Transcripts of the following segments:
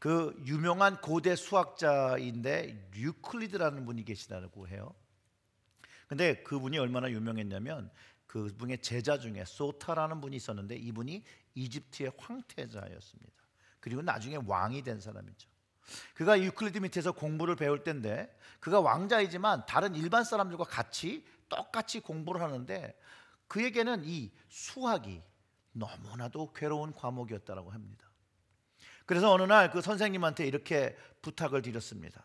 그 유명한 고대 수학자인데 유클리드라는 분이 계시다고 해요. 근데 그분이 얼마나 유명했냐면 그분의 제자 중에 소타라는 분이 있었는데 이분이 이집트의 황태자였습니다. 그리고 나중에 왕이 된 사람이죠. 그가 유클리드 밑에서 공부를 배울 텐데 그가 왕자이지만 다른 일반 사람들과 같이 똑같이 공부를 하는데 그에게는 이 수학이 너무나도 괴로운 과목이었다라고 합니다. 그래서 어느 날 그 선생님한테 이렇게 부탁을 드렸습니다.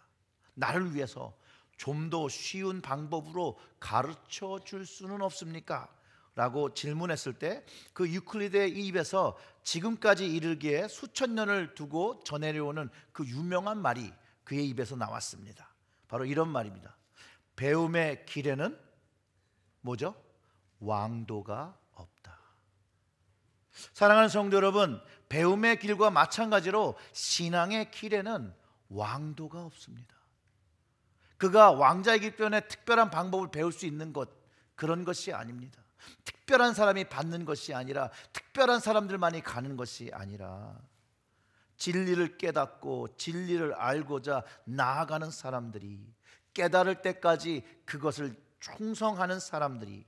나를 위해서 좀 더 쉬운 방법으로 가르쳐 줄 수는 없습니까? 라고 질문했을 때 그 유클리드의 입에서 지금까지 이르기에 수천 년을 두고 전해려오는 그 유명한 말이 그의 입에서 나왔습니다. 바로 이런 말입니다. 배움의 길에는 뭐죠? 왕도가 없다. 사랑하는 성도 여러분, 배움의 길과 마찬가지로 신앙의 길에는 왕도가 없습니다. 그가 왕자이기 때에 특별한 방법을 배울 수 있는 것 그런 것이 아닙니다. 특별한 사람이 받는 것이 아니라 특별한 사람들만이 가는 것이 아니라 진리를 깨닫고 진리를 알고자 나아가는 사람들이 깨달을 때까지 그것을 충성하는 사람들이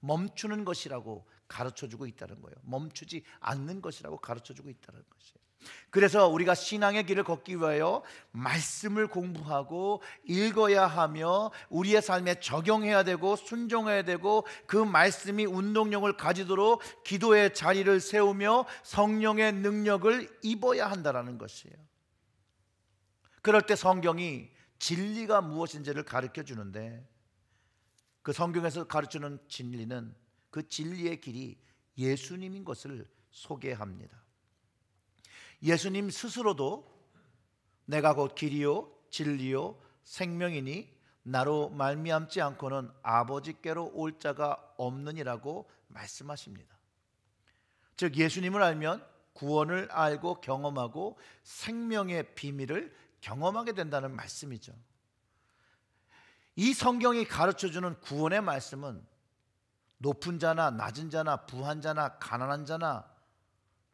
멈추는 것이라고 가르쳐 주고 있다는 거예요. 멈추지 않는 것이라고 가르쳐 주고 있다는 것이에요. 그래서 우리가 신앙의 길을 걷기 위하여 말씀을 공부하고 읽어야 하며 우리의 삶에 적용해야 되고 순종해야 되고 그 말씀이 운동력을 가지도록 기도의 자리를 세우며 성령의 능력을 입어야 한다는 것이에요. 그럴 때 성경이 진리가 무엇인지를 가르쳐 주는데 그 성경에서 가르치는 진리는 그 진리의 길이 예수님인 것을 소개합니다. 예수님 스스로도 내가 곧 길이요 진리요 생명이니 나로 말미암지 않고는 아버지께로 올 자가 없느니라고 말씀하십니다. 즉 예수님을 알면 구원을 알고 경험하고 생명의 비밀을 경험하게 된다는 말씀이죠. 이 성경이 가르쳐 주는 구원의 말씀은 높은 자나 낮은 자나 부한 자나 가난한 자나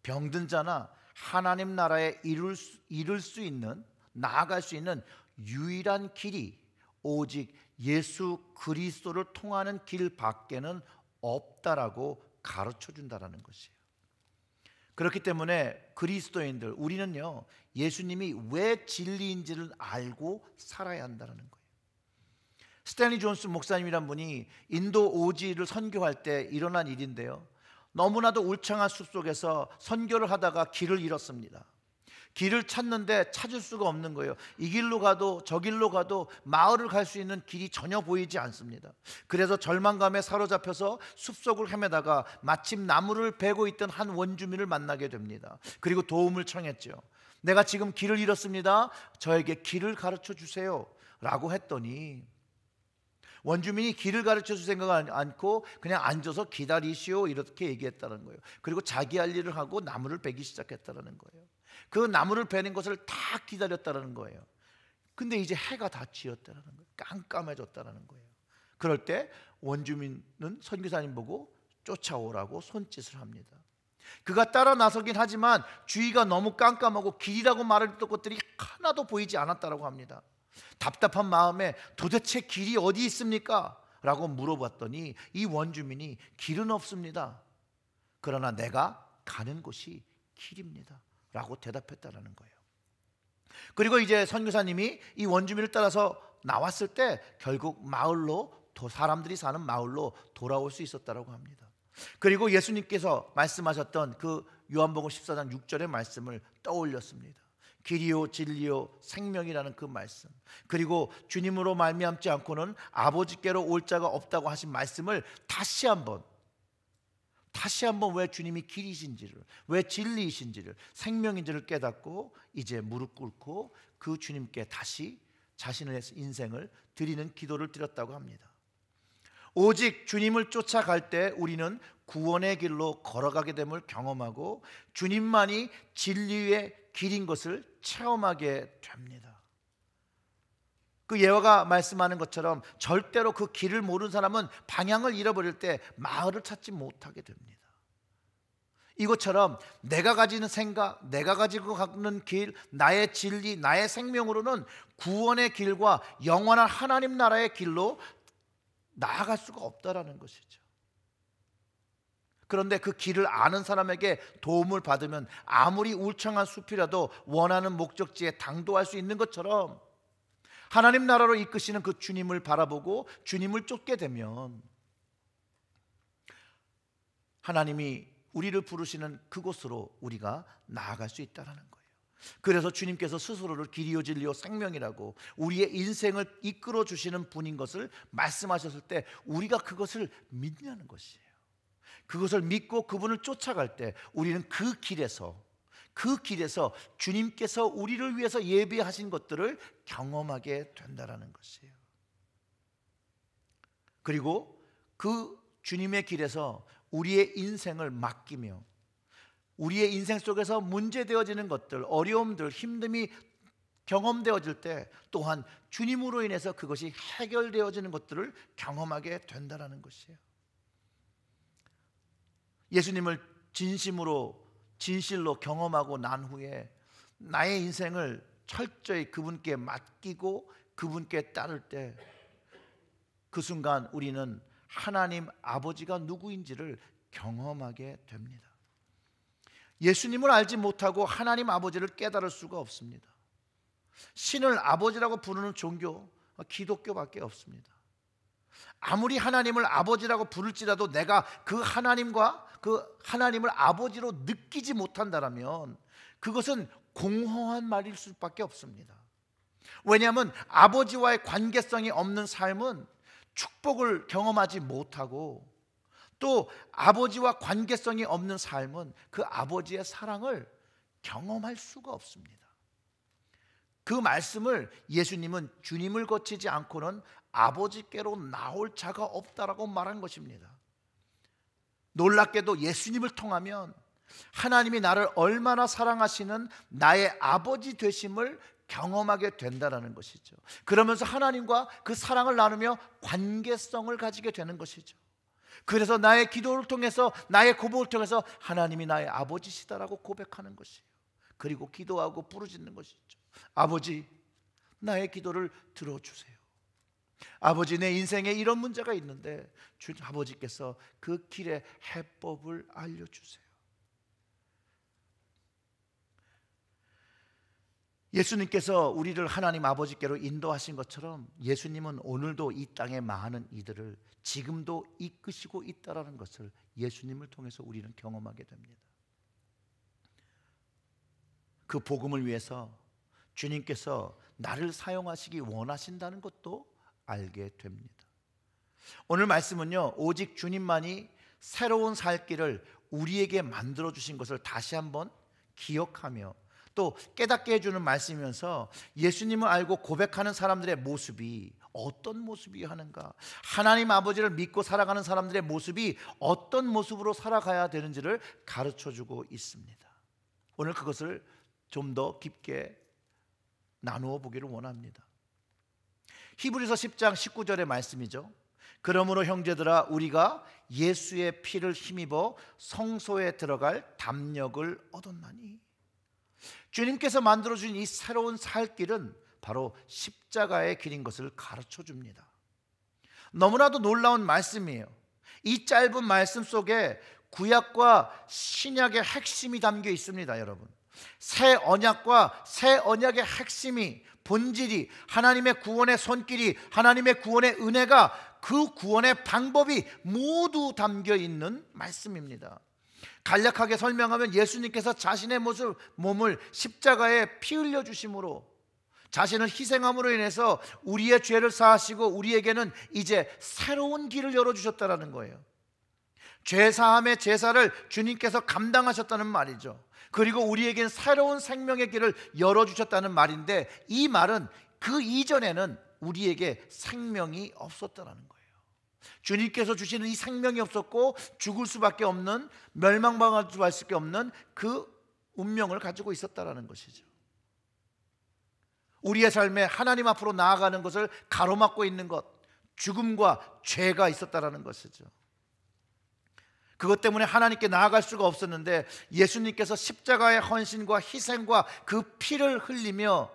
병든 자나 하나님 나라에 이룰 수, 이룰 수 있는 나아갈 수 있는 유일한 길이 오직 예수 그리스도를 통하는 길밖에는 없다라고 가르쳐 준다라는 것이에요. 그렇기 때문에 그리스도인들 우리는요 예수님이 왜 진리인지를 알고 살아야 한다는 거예요. 스탠리 존스 목사님이란 분이 인도 오지를 선교할 때 일어난 일인데요. 너무나도 울창한 숲속에서 선교를 하다가 길을 잃었습니다. 길을 찾는데 찾을 수가 없는 거예요. 이 길로 가도 저 길로 가도 마을을 갈 수 있는 길이 전혀 보이지 않습니다. 그래서 절망감에 사로잡혀서 숲속을 헤매다가 마침 나무를 베고 있던 한 원주민을 만나게 됩니다. 그리고 도움을 청했죠. 내가 지금 길을 잃었습니다. 저에게 길을 가르쳐 주세요. 라고 했더니 원주민이 길을 가르쳐 줄 생각 은 않고 그냥 앉아서 기다리시오 이렇게 얘기했다는 거예요. 그리고 자기 할 일을 하고 나무를 베기 시작했다는 거예요. 그 나무를 베는 것을 다 기다렸다는 거예요. 근데 이제 해가 다 지었다는 거예요. 깜깜해졌다는 거예요. 그럴 때 원주민은 선교사님 보고 쫓아오라고 손짓을 합니다. 그가 따라 나서긴 하지만 주위가 너무 깜깜하고 길이라고 말을 던 것들이 하나도 보이지 않았다고 합니다. 답답한 마음에 도대체 길이 어디 있습니까? 라고 물어봤더니 이 원주민이 길은 없습니다. 그러나 내가 가는 곳이 길입니다. 라고 대답했다라는 거예요. 그리고 이제 선교사님이 이 원주민을 따라서 나왔을 때 결국 마을로 사람들이 사는 마을로 돌아올 수 있었다라고 합니다. 그리고 예수님께서 말씀하셨던 그 요한복음 14장 6절의 말씀을 떠올렸습니다. 길이요 진리요 생명이라는 그 말씀 그리고 주님으로 말미암지 않고는 아버지께로 올 자가 없다고 하신 말씀을 다시 한번 다시 한번 왜 주님이 길이신지를 왜 진리이신지를 생명인지를 깨닫고 이제 무릎 꿇고 그 주님께 다시 자신을 해서 인생을 드리는 기도를 드렸다고 합니다. 오직 주님을 쫓아갈 때 우리는 구원의 길로 걸어가게 됨을 경험하고 주님만이 진리의 길인 것을 체험하게 됩니다. 그 예화가 말씀하는 것처럼 절대로 그 길을 모르는 사람은 방향을 잃어버릴 때 마을을 찾지 못하게 됩니다. 이것처럼 내가 가지는 생각, 내가 가지고 가는 길, 나의 진리, 나의 생명으로는 구원의 길과 영원한 하나님 나라의 길로 나아갈 수가 없다라는 것이죠. 그런데 그 길을 아는 사람에게 도움을 받으면 아무리 울창한 숲이라도 원하는 목적지에 당도할 수 있는 것처럼 하나님 나라로 이끄시는 그 주님을 바라보고 주님을 쫓게 되면 하나님이 우리를 부르시는 그곳으로 우리가 나아갈 수 있다라는 거예요. 그래서 주님께서 스스로를 길이요 진리요 생명이라고 우리의 인생을 이끌어 주시는 분인 것을 말씀하셨을 때 우리가 그것을 믿냐는 것이에요. 그것을 믿고 그분을 쫓아갈 때 우리는 그 길에서 그 길에서 주님께서 우리를 위해서 예비하신 것들을 경험하게 된다라는 것이에요. 그리고 그 주님의 길에서 우리의 인생을 맡기며 우리의 인생 속에서 문제되어지는 것들, 어려움들, 힘듦이 경험되어질 때 또한 주님으로 인해서 그것이 해결되어지는 것들을 경험하게 된다라는 것이에요. 예수님을 진심으로 진실로 경험하고 난 후에 나의 인생을 철저히 그분께 맡기고 그분께 따를 때 그 순간 우리는 하나님 아버지가 누구인지를 경험하게 됩니다. 예수님을 알지 못하고 하나님 아버지를 깨달을 수가 없습니다. 신을 아버지라고 부르는 종교 기독교밖에 없습니다. 아무리 하나님을 아버지라고 부를지라도 내가 그 하나님과 그 하나님을 아버지로 느끼지 못한다라면 그것은 공허한 말일 수밖에 없습니다. 왜냐하면 아버지와의 관계성이 없는 삶은 축복을 경험하지 못하고 또 아버지와 관계성이 없는 삶은 그 아버지의 사랑을 경험할 수가 없습니다. 그 말씀을 예수님은 주님을 거치지 않고는 아버지께로 나올 자가 없다라고 말한 것입니다. 놀랍게도 예수님을 통하면 하나님이 나를 얼마나 사랑하시는 나의 아버지 되심을 경험하게 된다라는 것이죠. 그러면서 하나님과 그 사랑을 나누며 관계성을 가지게 되는 것이죠. 그래서 나의 기도를 통해서 나의 고백을 통해서 하나님이 나의 아버지시다라고 고백하는 것이에요. 그리고 기도하고 부르짖는 것이죠. 아버지 나의 기도를 들어주세요. 아버지 내 인생에 이런 문제가 있는데 주 아버지께서 그 길의 해법을 알려주세요. 예수님께서 우리를 하나님 아버지께로 인도하신 것처럼 예수님은 오늘도 이 땅에 많은 이들을 지금도 이끄시고 있다라는 것을 예수님을 통해서 우리는 경험하게 됩니다. 그 복음을 위해서 주님께서 나를 사용하시기 원하신다는 것도 알게 됩니다. 오늘 말씀은요, 오직 주님만이 새로운 살 길을 우리에게 만들어 주신 것을 다시 한번 기억하며 또 깨닫게 해주는 말씀이면서 예수님을 알고 고백하는 사람들의 모습이 어떤 모습이 하는가 하나님 아버지를 믿고 살아가는 사람들의 모습이 어떤 모습으로 살아가야 되는지를 가르쳐주고 있습니다 오늘 그것을 좀 더 깊게 나누어 보기를 원합니다 히브리서 10장 19절의 말씀이죠. 그러므로 형제들아 우리가 예수의 피를 힘입어 성소에 들어갈 담력을 얻었나니 주님께서 만들어 주신 이 새로운 살 길은 바로 십자가의 길인 것을 가르쳐 줍니다. 너무나도 놀라운 말씀이에요. 이 짧은 말씀 속에 구약과 신약의 핵심이 담겨 있습니다, 여러분. 새 언약과 새 언약의 핵심이 본질이 하나님의 구원의 손길이 하나님의 구원의 은혜가 그 구원의 방법이 모두 담겨 있는 말씀입니다. 간략하게 설명하면 예수님께서 자신의 모습 몸을 십자가에 피 흘려 주심으로 자신을 희생함으로 인해서 우리의 죄를 사하시고 우리에게는 이제 새로운 길을 열어 주셨다라는 거예요. 죄 사함의 제사를 주님께서 감당하셨다는 말이죠. 그리고 우리에겐 새로운 생명의 길을 열어주셨다는 말인데 이 말은 그 이전에는 우리에게 생명이 없었다는 거예요. 주님께서 주시는 이 생명이 없었고 죽을 수밖에 없는 멸망받을 수밖에 없는 그 운명을 가지고 있었다는 것이죠. 우리의 삶에 하나님 앞으로 나아가는 것을 가로막고 있는 것, 죽음과 죄가 있었다라는 것이죠. 그것 때문에 하나님께 나아갈 수가 없었는데 예수님께서 십자가의 헌신과 희생과 그 피를 흘리며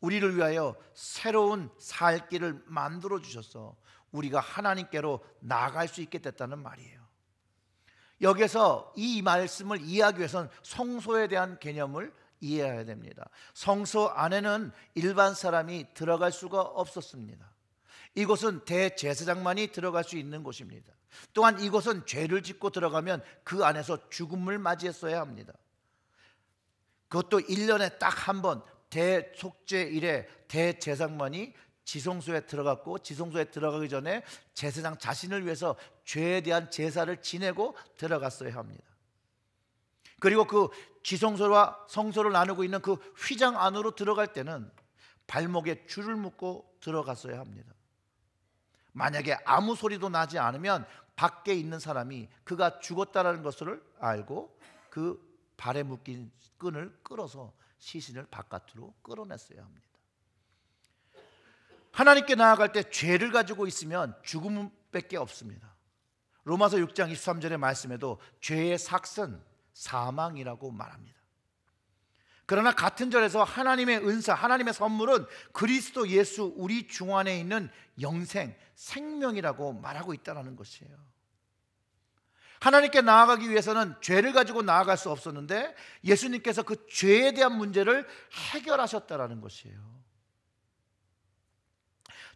우리를 위하여 새로운 살 길을 만들어 주셔서 우리가 하나님께로 나아갈 수 있게 됐다는 말이에요. 여기서 이 말씀을 이해하기 위해선 성소에 대한 개념을 이해해야 됩니다. 성소 안에는 일반 사람이 들어갈 수가 없었습니다. 이곳은 대제사장만이 들어갈 수 있는 곳입니다. 또한 이곳은 죄를 짓고 들어가면 그 안에서 죽음을 맞이했어야 합니다. 그것도 1년에 딱 한 번 대속죄 일에 대제상만이 지성소에 들어갔고 지성소에 들어가기 전에 제사장 자신을 위해서 죄에 대한 제사를 지내고 들어갔어야 합니다. 그리고 그 지성소와 성소를 나누고 있는 그 휘장 안으로 들어갈 때는 발목에 줄을 묶고 들어갔어야 합니다. 만약에 아무 소리도 나지 않으면 밖에 있는 사람이 그가 죽었다라는 것을 알고 그 발에 묶인 끈을 끌어서 시신을 바깥으로 끌어냈어야 합니다. 하나님께 나아갈 때 죄를 가지고 있으면 죽음밖에 없습니다. 로마서 6장 23절의 말씀에도 죄의 삭은 사망이라고 말합니다. 그러나 같은 절에서 하나님의 은사, 하나님의 선물은 그리스도 예수 우리 중 안에 있는 영생, 생명이라고 말하고 있다는 것이에요. 하나님께 나아가기 위해서는 죄를 가지고 나아갈 수 없었는데 예수님께서 그 죄에 대한 문제를 해결하셨다라는 것이에요.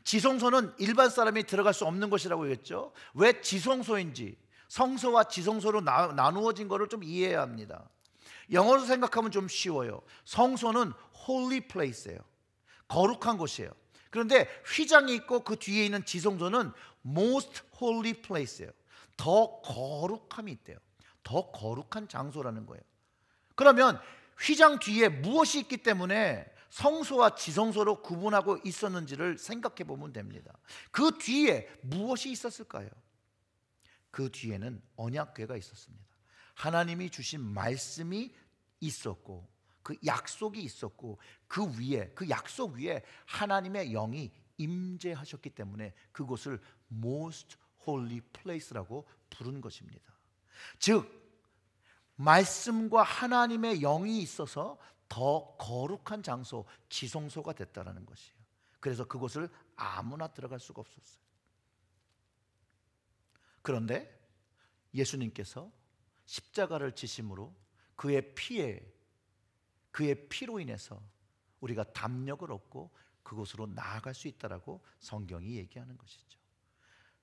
지성소는 일반 사람이 들어갈 수 없는 것이라고 했죠. 왜 지성소인지 성소와 지성소로 나, 누어진 것을 좀 이해해야 합니다. 영어로 생각하면 좀 쉬워요. 성소는 holy place예요. 거룩한 곳이에요. 그런데 휘장이 있고 그 뒤에 있는 지성소는 most holy place예요. 더 거룩함이 있대요. 더 거룩한 장소라는 거예요. 그러면 휘장 뒤에 무엇이 있기 때문에 성소와 지성소로 구분하고 있었는지를 생각해 보면 됩니다. 그 뒤에 무엇이 있었을까요? 그 뒤에는 언약궤가 있었습니다. 하나님이 주신 말씀이 있었고 그 약속이 있었고 그 위에 그 약속 위에 하나님의 영이 임재하셨기 때문에 그곳을 most holy place라고 부른 것입니다. 즉 말씀과 하나님의 영이 있어서 더 거룩한 장소, 지성소가 됐다라는 것이에요. 그래서 그곳을 아무나 들어갈 수가 없었어요. 그런데 예수님께서 십자가를 지심으로 그의 피에 그의 피로 인해서 우리가 담력을 얻고 그곳으로 나아갈 수 있다라고 성경이 얘기하는 것이죠.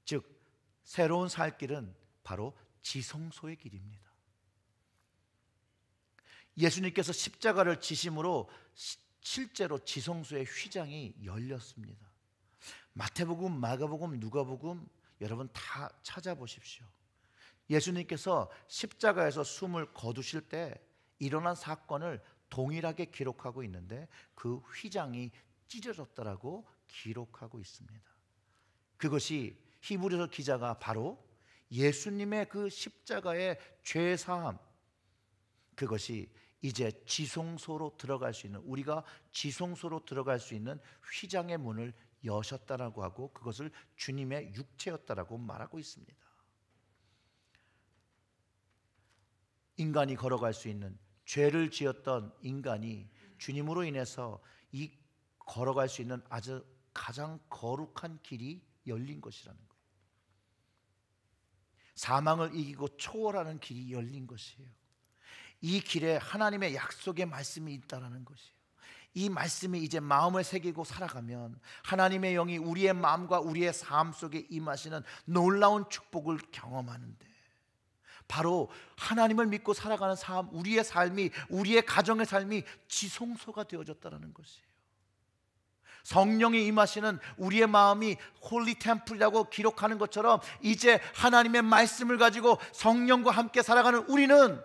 즉 새로운 살 길은 바로 지성소의 길입니다. 예수님께서 십자가를 지심으로 실제로 지성소의 휘장이 열렸습니다. 마태복음, 마가복음, 누가복음 여러분 다 찾아보십시오. 예수님께서 십자가에서 숨을 거두실 때 일어난 사건을 동일하게 기록하고 있는데 그 휘장이 찢어졌다라고 기록하고 있습니다. 그것이 히브리서 기자가 바로 예수님의 그 십자가의 죄 사함 그것이 이제 지성소로 들어갈 수 있는 우리가 지성소로 들어갈 수 있는 휘장의 문을 여셨다라고 하고 그것을 주님의 육체였다라고 말하고 있습니다. 인간이 걸어갈 수 있는 죄를 지었던 인간이 주님으로 인해서 이 걸어갈 수 있는 아주 가장 거룩한 길이 열린 것이라는 거예요. 사망을 이기고 초월하는 길이 열린 것이에요. 이 길에 하나님의 약속의 말씀이 있다라는 것이에요. 이 말씀이 이제 마음을 새기고 살아가면 하나님의 영이 우리의 마음과 우리의 삶 속에 임하시는 놀라운 축복을 경험하는데 바로 하나님을 믿고 살아가는 삶, 우리의 삶이 우리의 가정의 삶이 지성소가 되어졌다는 것이에요. 성령이 임하시는 우리의 마음이 홀리 템플이라고 기록하는 것처럼 이제 하나님의 말씀을 가지고 성령과 함께 살아가는 우리는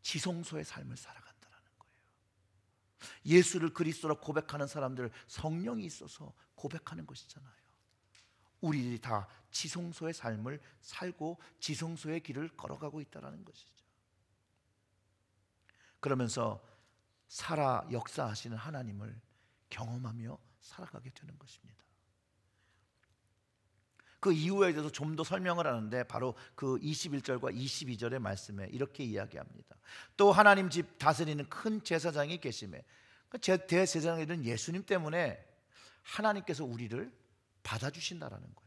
지성소의 삶을 살아간다는 거예요. 예수를 그리스도로 고백하는 사람들 성령이 있어서 고백하는 것이잖아요. 우리들이 다 지성소의 삶을 살고 지성소의 길을 걸어가고 있다는 것이죠. 그러면서 살아 역사하시는 하나님을 경험하며 살아가게 되는 것입니다. 그 이유에 대해서 좀 더 설명을 하는데 바로 그 21절과 22절의 말씀에 이렇게 이야기합니다. 또 하나님 집 다스리는 큰 제사장이 계심에 그 대제사장이 된 예수님 때문에 하나님께서 우리를 받아주신다라는 거예요.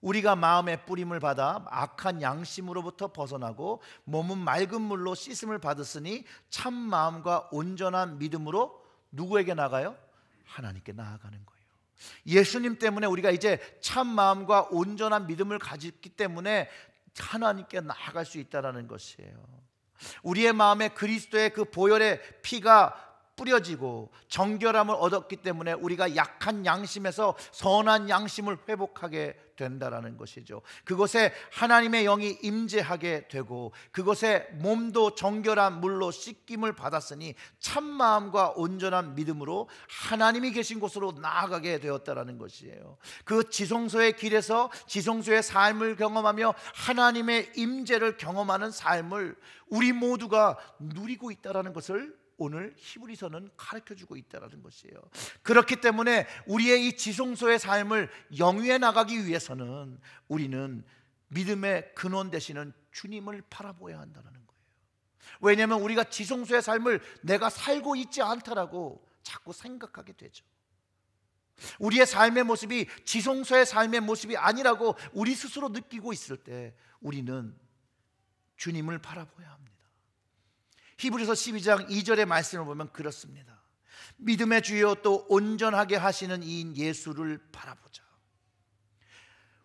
우리가 마음의 뿌림을 받아 악한 양심으로부터 벗어나고 몸은 맑은 물로 씻음을 받았으니 참 마음과 온전한 믿음으로 누구에게 나가요? 하나님께 나아가는 거예요. 예수님 때문에 우리가 이제 참 마음과 온전한 믿음을 가졌기 때문에 하나님께 나아갈 수 있다라는 것이에요. 우리의 마음에 그리스도의 그 보혈의 피가 뿌려지고 정결함을 얻었기 때문에 우리가 약한 양심에서 선한 양심을 회복하게 된다라는 것이죠. 그곳에 하나님의 영이 임재하게 되고 그곳에 몸도 정결한 물로 씻김을 받았으니 참 마음과 온전한 믿음으로 하나님이 계신 곳으로 나아가게 되었다라는 것이에요. 그 지성소의 길에서 지성소의 삶을 경험하며 하나님의 임재를 경험하는 삶을 우리 모두가 누리고 있다라는 것을 오늘 히브리서는 가르쳐 주고 있다라는 것이에요. 그렇기 때문에 우리의 이 지성소의 삶을 영위해 나가기 위해서는 우리는 믿음의 근원 되시는 주님을 바라보아야 한다는 거예요. 왜냐하면 우리가 지성소의 삶을 내가 살고 있지 않다라고 자꾸 생각하게 되죠. 우리의 삶의 모습이 지성소의 삶의 모습이 아니라고 우리 스스로 느끼고 있을 때 우리는 주님을 바라보아야 합니다. 히브리서 12장 2절의 말씀을 보면 그렇습니다. 믿음의 주여 또 온전하게 하시는 이인 예수를 바라보자.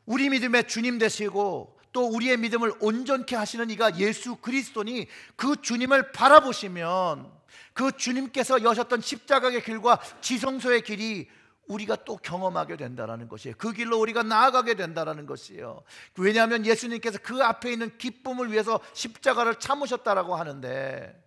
우리 믿음의 주님 되시고 또 우리의 믿음을 온전케 하시는 이가 예수 그리스도니 그 주님을 바라보시면 그 주님께서 여셨던 십자가의 길과 지성소의 길이 우리가 또 경험하게 된다라는 것이에요. 그 길로 우리가 나아가게 된다라는 것이에요. 왜냐하면 예수님께서 그 앞에 있는 기쁨을 위해서 십자가를 참으셨다라고 하는데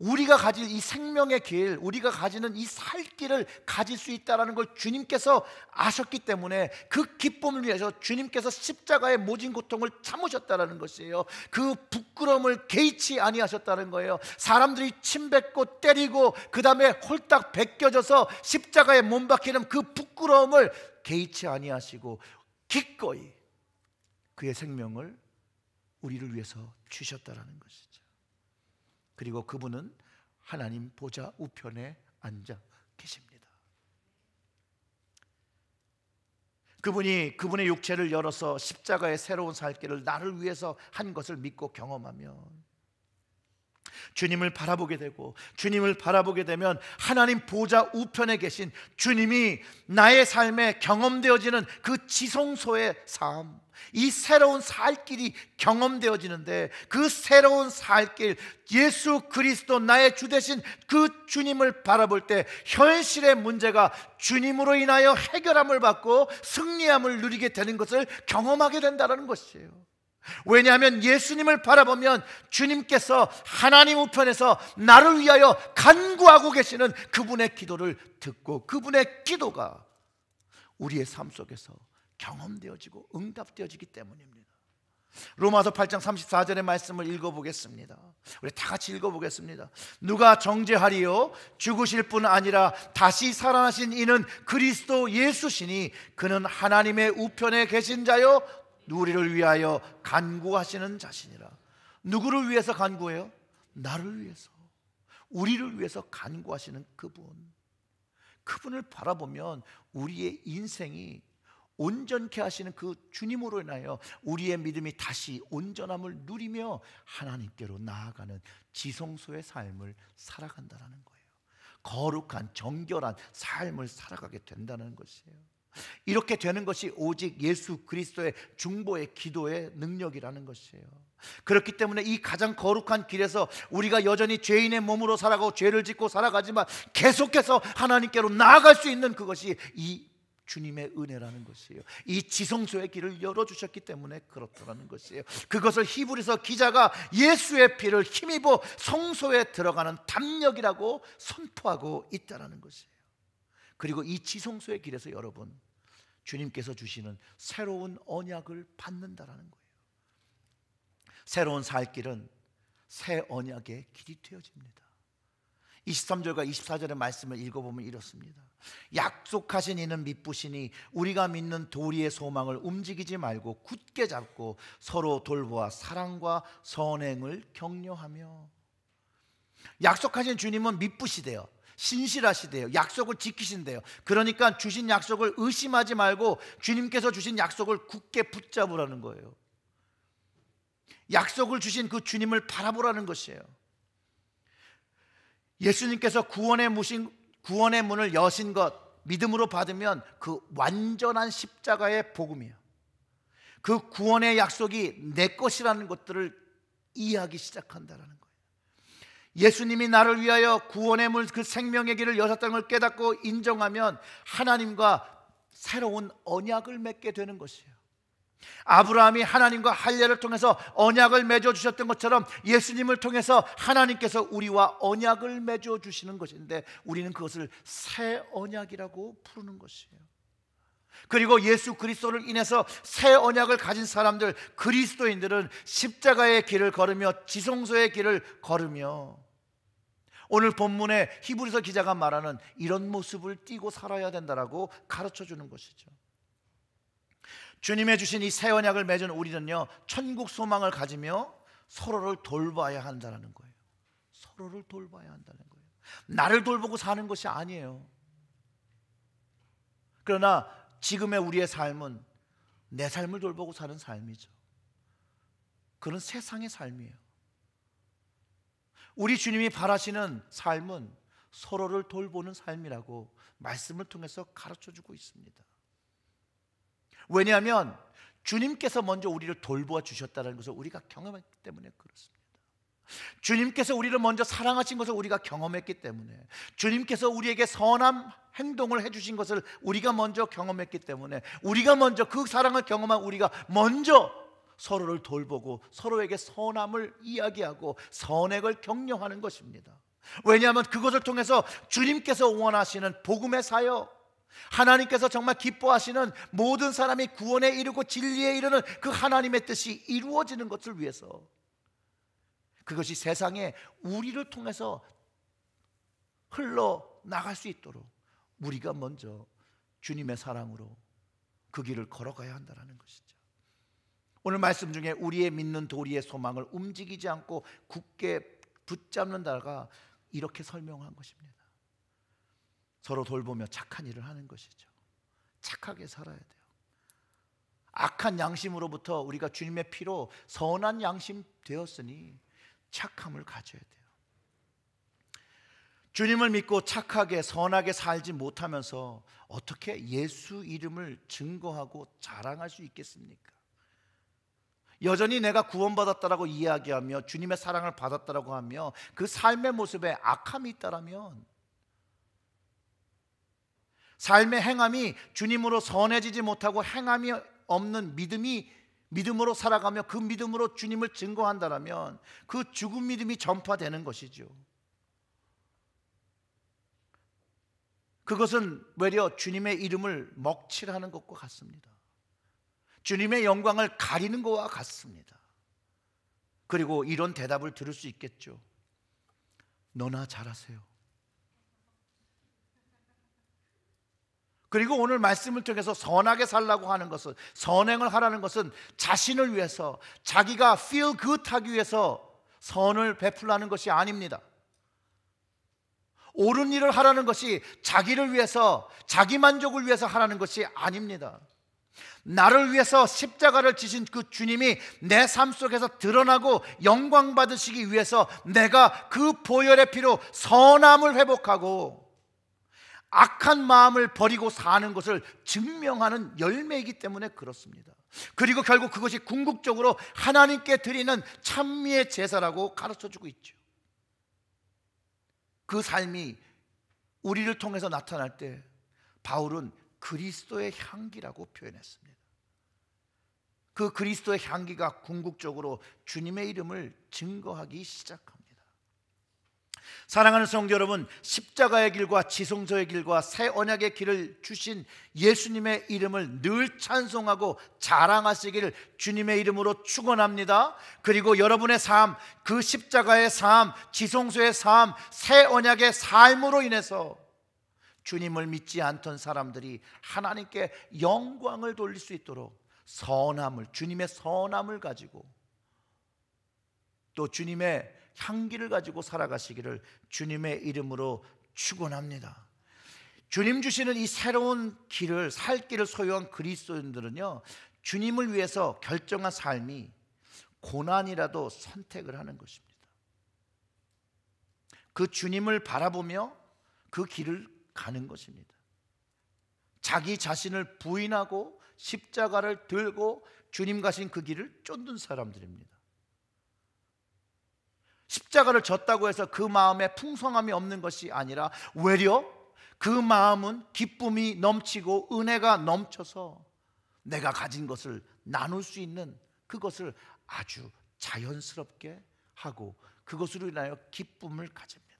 우리가 가질 이 생명의 길, 우리가 가지는 이 살 길을 가질 수 있다라는 걸 주님께서 아셨기 때문에 그 기쁨을 위해서 주님께서 십자가의 모진 고통을 참으셨다라는 것이에요. 그 부끄러움을 개의치 아니하셨다는 거예요. 사람들이 침뱉고 때리고 그다음에 홀딱 벗겨져서 십자가에 몸 박히는 그 부끄러움을 개의치 아니하시고 기꺼이 그의 생명을 우리를 위해서 주셨다라는 것이죠. 그리고 그분은 하나님 보좌 우편에 앉아 계십니다. 그분이 그분의 육체를 열어서 십자가의 새로운 살길을 나를 위해서 한 것을 믿고 경험하면 주님을 바라보게 되고 주님을 바라보게 되면 하나님 보좌 우편에 계신 주님이 나의 삶에 경험되어지는 그 지성소의 삶, 이 새로운 살 길이 경험되어지는데 그 새로운 살길 예수 그리스도 나의 주 대신 그 주님을 바라볼 때 현실의 문제가 주님으로 인하여 해결함을 받고 승리함을 누리게 되는 것을 경험하게 된다는 것이에요. 왜냐하면 예수님을 바라보면 주님께서 하나님 우편에서 나를 위하여 간구하고 계시는 그분의 기도를 듣고 그분의 기도가 우리의 삶 속에서 경험되어지고 응답되어지기 때문입니다. 로마서 8장 34절의 말씀을 읽어보겠습니다. 우리 다 같이 읽어보겠습니다. 누가 정죄하리요? 죽으실 뿐 아니라 다시 살아나신 이는 그리스도 예수시니 그는 하나님의 우편에 계신 자요 우리를 위하여 간구하시는 자신이라. 누구를 위해서 간구해요? 나를 위해서. 우리를 위해서 간구하시는 그분. 그분을 바라보면 우리의 인생이 온전케 하시는 그 주님으로 인하여 우리의 믿음이 다시 온전함을 누리며 하나님께로 나아가는 지성소의 삶을 살아간다는 거예요. 거룩한 정결한 삶을 살아가게 된다는 것이에요. 이렇게 되는 것이 오직 예수 그리스도의 중보의 기도의 능력이라는 것이에요. 그렇기 때문에 이 가장 거룩한 길에서 우리가 여전히 죄인의 몸으로 살아가고 죄를 짓고 살아가지만 계속해서 하나님께로 나아갈 수 있는 그것이 이 주님의 은혜라는 것이에요. 이 지성소의 길을 열어 주셨기 때문에 그렇다는 것이에요. 그것을 히브리서 기자가 예수의 피를 힘입어 성소에 들어가는 담력이라고 선포하고 있다라는 것이에요. 그리고 이 지성소의 길에서 여러분 주님께서 주시는 새로운 언약을 받는다라는 거예요. 새로운 살 길은 새 언약의 길이 되어집니다. 23절과 24절의 말씀을 읽어보면 이렇습니다. 약속하신 이는 믿부시니 우리가 믿는 도리의 소망을 움직이지 말고 굳게 잡고 서로 돌보아 사랑과 선행을 격려하며 약속하신 주님은 믿부시대요. 신실하시대요. 약속을 지키신대요. 그러니까 주신 약속을 의심하지 말고 주님께서 주신 약속을 굳게 붙잡으라는 거예요. 약속을 주신 그 주님을 바라보라는 것이에요. 예수님께서 구원의 무신 구원의 문을 여신 것 믿음으로 받으면 그 완전한 십자가의 복음이에요. 그 구원의 약속이 내 것이라는 것들을 이해하기 시작한다라는 거예요. 예수님이 나를 위하여 구원의 물 그 생명의 길을 여셨다는 걸 깨닫고 인정하면 하나님과 새로운 언약을 맺게 되는 것이에요. 아브라함이 하나님과 할례를 통해서 언약을 맺어 주셨던 것처럼 예수님을 통해서 하나님께서 우리와 언약을 맺어 주시는 것인데 우리는 그것을 새 언약이라고 부르는 것이에요. 그리고 예수 그리스도를 인해서 새 언약을 가진 사람들 그리스도인들은 십자가의 길을 걸으며 지성소의 길을 걸으며 오늘 본문에 히브리서 기자가 말하는 이런 모습을 띠고 살아야 된다라고 가르쳐 주는 것이죠. 주님의 주신 이 새 언약을 맺은 우리는요. 천국 소망을 가지며 서로를 돌봐야 한다는 거예요. 서로를 돌봐야 한다는 거예요. 나를 돌보고 사는 것이 아니에요. 그러나 지금의 우리의 삶은 내 삶을 돌보고 사는 삶이죠. 그런 세상의 삶이에요. 우리 주님이 바라시는 삶은 서로를 돌보는 삶이라고 말씀을 통해서 가르쳐 주고 있습니다. 왜냐하면 주님께서 먼저 우리를 돌보아 주셨다는 것을 우리가 경험했기 때문에 그렇습니다. 주님께서 우리를 먼저 사랑하신 것을 우리가 경험했기 때문에 주님께서 우리에게 선함 행동을 해주신 것을 우리가 먼저 경험했기 때문에 우리가 먼저 그 사랑을 경험한 우리가 먼저 서로를 돌보고 서로에게 선함을 이야기하고 선액을 격려하는 것입니다. 왜냐하면 그것을 통해서 주님께서 원하시는 복음의 사역, 하나님께서 정말 기뻐하시는 모든 사람이 구원에 이르고 진리에 이르는 그 하나님의 뜻이 이루어지는 것을 위해서 그것이 세상에 우리를 통해서 흘러 나갈 수 있도록 우리가 먼저 주님의 사랑으로 그 길을 걸어가야 한다는 것이죠. 오늘 말씀 중에 우리의 믿는 도리의 소망을 움직이지 않고 굳게 붙잡는다가 이렇게 설명한 것입니다. 서로 돌보며 착한 일을 하는 것이죠. 착하게 살아야 돼요. 악한 양심으로부터 우리가 주님의 피로 선한 양심 되었으니 착함을 가져야 돼요. 주님을 믿고 착하게 선하게 살지 못하면서 어떻게 예수 이름을 증거하고 자랑할 수 있겠습니까? 여전히 내가 구원받았다라고 이야기하며 주님의 사랑을 받았다라고 하며 그 삶의 모습에 악함이 있다라면 삶의 행함이 주님으로 선해지지 못하고 행함이 없는 믿음이 믿음으로 살아가며 그 믿음으로 주님을 증거한다라면 그 죽은 믿음이 전파되는 것이죠. 그것은 외려 주님의 이름을 먹칠하는 것과 같습니다. 주님의 영광을 가리는 것과 같습니다. 그리고 이런 대답을 들을 수 있겠죠. 너나 잘하세요. 그리고 오늘 말씀을 통해서 선하게 살라고 하는 것은 선행을 하라는 것은 자신을 위해서 자기가 feel good 하기 위해서 선을 베풀라는 것이 아닙니다. 옳은 일을 하라는 것이 자기를 위해서 자기 만족을 위해서 하라는 것이 아닙니다. 나를 위해서 십자가를 지신 그 주님이 내 삶 속에서 드러나고 영광 받으시기 위해서 내가 그 보혈의 피로 선함을 회복하고 악한 마음을 버리고 사는 것을 증명하는 열매이기 때문에 그렇습니다. 그리고 결국 그것이 궁극적으로 하나님께 드리는 찬미의 제사라고 가르쳐 주고 있죠. 그 삶이 우리를 통해서 나타날 때 바울은 그리스도의 향기라고 표현했습니다. 그 그리스도의 향기가 궁극적으로 주님의 이름을 증거하기 시작합니다. 사랑하는 성도 여러분, 십자가의 길과 지성소의 길과 새 언약의 길을 주신 예수님의 이름을 늘 찬송하고 자랑하시기를 주님의 이름으로 축원합니다. 그리고 여러분의 삶, 그 십자가의 삶, 지성소의 삶, 새 언약의 삶으로 인해서 주님을 믿지 않던 사람들이 하나님께 영광을 돌릴 수 있도록 선함을 주님의 선함을 가지고 또 주님의 향기를 가지고 살아가시기를 주님의 이름으로 축원합니다. 주님 주시는 이 새로운 길을 살 길을 소유한 그리스도인들은요. 주님을 위해서 결정한 삶이 고난이라도 선택을 하는 것입니다. 그 주님을 바라보며 그 길을 가는 것입니다. 자기 자신을 부인하고 십자가를 들고 주님 가신 그 길을 쫓는 사람들입니다. 십자가를 졌다고 해서 그 마음에 풍성함이 없는 것이 아니라 외려 그 마음은 기쁨이 넘치고 은혜가 넘쳐서 내가 가진 것을 나눌 수 있는 그것을 아주 자연스럽게 하고 그것으로 인하여 기쁨을 가집니다.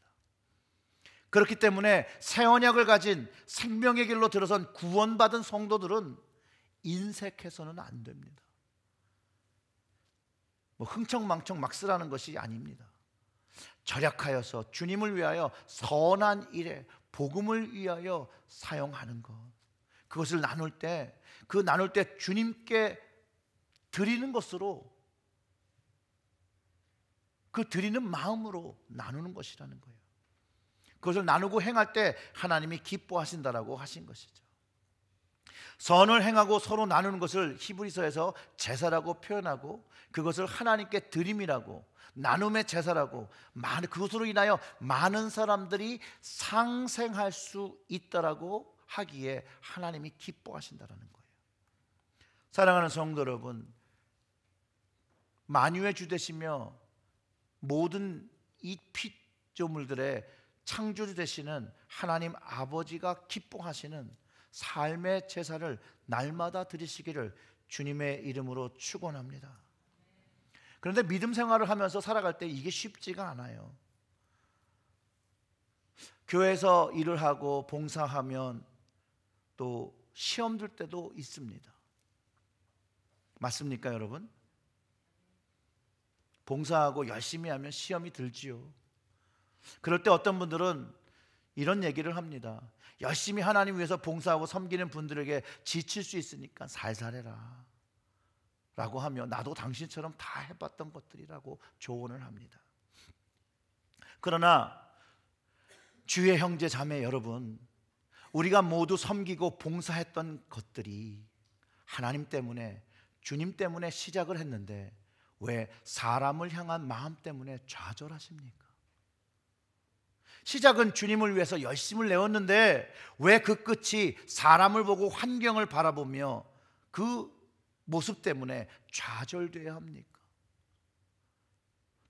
그렇기 때문에 새 언약을 가진 생명의 길로 들어선 구원받은 성도들은 인색해서는 안 됩니다. 뭐 흥청망청 막 쓰라는 것이 아닙니다. 절약하여서 주님을 위하여 선한 일에 복음을 위하여 사용하는 것. 그것을 나눌 때, 그 나눌 때 주님께 드리는 것으로 그 드리는 마음으로 나누는 것이라는 거예요. 그것을 나누고 행할 때 하나님이 기뻐하신다라고 하신 것이죠. 선을 행하고 서로 나누는 것을 히브리서에서 제사라고 표현하고 그것을 하나님께 드림이라고 나눔의 제사라고 그것으로 인하여 많은 사람들이 상생할 수 있다라고 하기에 하나님이 기뻐하신다라는 거예요. 사랑하는 성도 여러분, 만유의 주 되시며 모든 이 피조물들의 창조주 되시는 하나님 아버지가 기뻐하시는 삶의 제사를 날마다 드리시기를 주님의 이름으로 축원합니다. 그런데 믿음 생활을 하면서 살아갈 때 이게 쉽지가 않아요. 교회에서 일을 하고 봉사하면 또 시험 들 때도 있습니다. 맞습니까, 여러분? 봉사하고 열심히 하면 시험이 들지요. 그럴 때 어떤 분들은 이런 얘기를 합니다. 열심히 하나님 위해서 봉사하고 섬기는 분들에게 지칠 수 있으니까 살살해라. 라고 하며 나도 당신처럼 다 해봤던 것들이라고 조언을 합니다. 그러나 주의 형제 자매 여러분, 우리가 모두 섬기고 봉사했던 것들이 하나님 때문에 주님 때문에 시작을 했는데 왜 사람을 향한 마음 때문에 좌절하십니까? 시작은 주님을 위해서 열심을 내었는데 왜 그 끝이 사람을 보고 환경을 바라보며 그 모습 때문에 좌절돼야 합니까?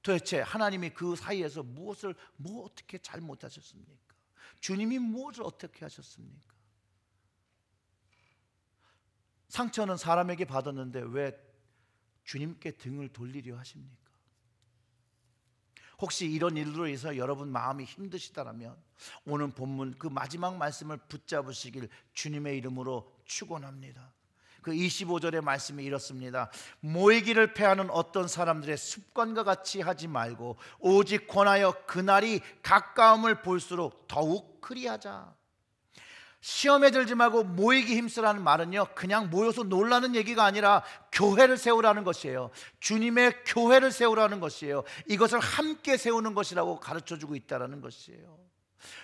도대체 하나님이 그 사이에서 무엇을 뭐 어떻게 잘못하셨습니까? 주님이 무엇을 어떻게 하셨습니까? 상처는 사람에게 받았는데 왜 주님께 등을 돌리려 하십니까? 혹시 이런 일로 인해서 여러분 마음이 힘드시다면 오늘 본문 그 마지막 말씀을 붙잡으시길 주님의 이름으로 축원합니다. 그 25절의 말씀이 이렇습니다. 모이기를 패하는 어떤 사람들의 습관과 같이 하지 말고 오직 권하여 그날이 가까움을 볼수록 더욱 그리하자. 시험에 들지 말고 모이기 힘쓰라는 말은요, 그냥 모여서 놀라는 얘기가 아니라 교회를 세우라는 것이에요. 주님의 교회를 세우라는 것이에요. 이것을 함께 세우는 것이라고 가르쳐 주고 있다는 것이에요.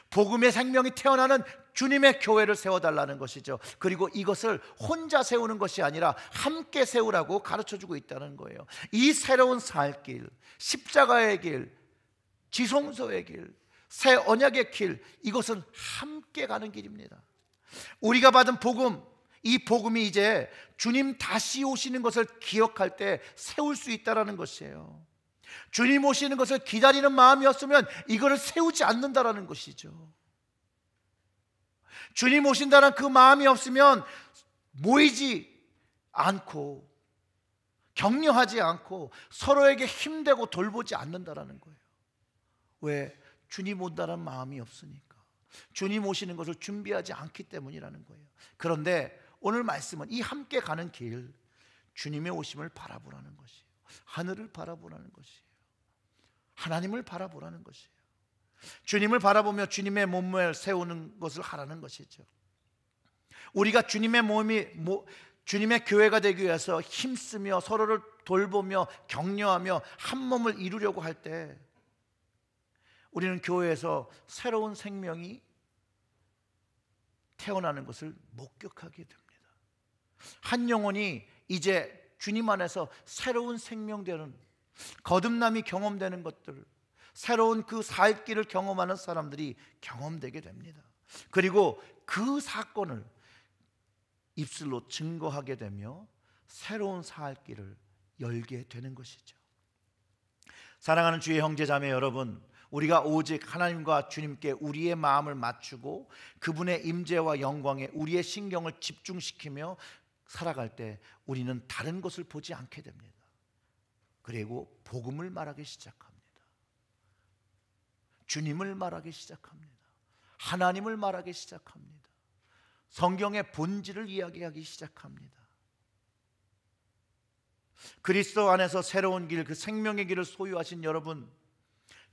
복음의 생명이 태어나는 주님의 교회를 세워달라는 것이죠. 그리고 이것을 혼자 세우는 것이 아니라 함께 세우라고 가르쳐 주고 있다는 거예요. 이 새로운 살길, 십자가의 길, 지성소의 길, 새 언약의 길, 이것은 함께 가는 길입니다. 우리가 받은 복음, 이 복음이 이제 주님 다시 오시는 것을 기억할 때 세울 수 있다라는 것이에요. 주님 오시는 것을 기다리는 마음이었으면 이거를 세우지 않는다라는 것이죠. 주님 오신다는 그 마음이 없으면 모이지 않고 격려하지 않고 서로에게 힘되고 돌보지 않는다라는 거예요. 왜? 주님 온다는 마음이 없으니까. 주님 오시는 것을 준비하지 않기 때문이라는 거예요. 그런데 오늘 말씀은 이 함께 가는 길, 주님의 오심을 바라보라는 것이에요. 하늘을 바라보라는 것이에요. 하나님을 바라보라는 것이에요. 주님을 바라보며 주님의 몸을 세우는 것을 하라는 것이죠. 우리가 주님의 몸이 주님의 교회가 되기 위해서 힘쓰며 서로를 돌보며 격려하며 한 몸을 이루려고 할때 우리는 교회에서 새로운 생명이 태어나는 것을 목격하게 됩니다. 한 영혼이 이제 주님 안에서 새로운 생명되는 거듭남이 경험되는 것들, 새로운 그사역기 경험하는 사람들이 경험되게 됩니다. 그리고 그 사건을 입술로 증거하게 되며 새로운 사역기 열게 되는 것이죠. 사랑하는 주의 형제자매 여러분, 우리가 오직 하나님과 주님께 우리의 마음을 맞추고 그분의 임재와 영광에 우리의 신경을 집중시키며 살아갈 때 우리는 다른 것을 보지 않게 됩니다. 그리고 복음을 말하기 시작합니다. 주님을 말하기 시작합니다. 하나님을 말하기 시작합니다. 성경의 본질을 이야기하기 시작합니다. 그리스도 안에서 새로운 길, 그 생명의 길을 소유하신 여러분,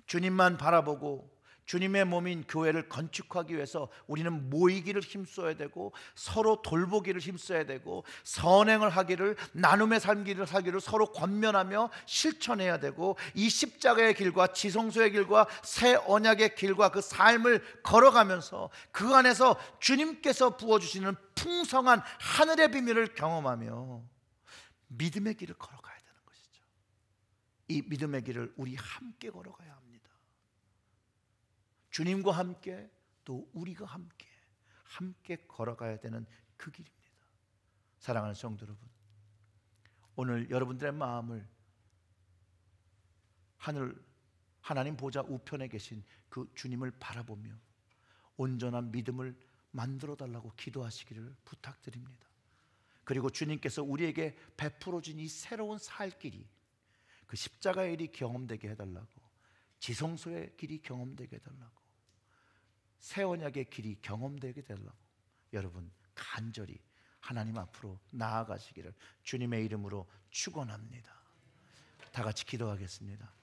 주님만 바라보고 주님의 몸인 교회를 건축하기 위해서 우리는 모이기를 힘써야 되고 서로 돌보기를 힘써야 되고 선행을 하기를 나눔의 삶길을 하기를 서로 권면하며 실천해야 되고 이 십자가의 길과 지성소의 길과 새 언약의 길과 그 삶을 걸어가면서 그 안에서 주님께서 부어주시는 풍성한 하늘의 비밀을 경험하며 믿음의 길을 걸어가야 되는 것이죠. 이 믿음의 길을 우리 함께 걸어가야 합니다. 주님과 함께 또 우리가 함께 함께 걸어가야 되는 그 길입니다. 사랑하는 성도 여러분, 오늘 여러분들의 마음을 하늘 하나님 보좌 우편에 계신 그 주님을 바라보며 온전한 믿음을 만들어 달라고 기도하시기를 부탁드립니다. 그리고 주님께서 우리에게 베풀어진 이 새로운 살 길이 그 십자가의 일이 경험되게 해달라고 지성소의 길이 경험되게 해달라고 새 언약의 길이 경험되게 되려고 여러분 간절히 하나님 앞으로 나아가시기를 주님의 이름으로 축원합니다. 다 같이 기도하겠습니다.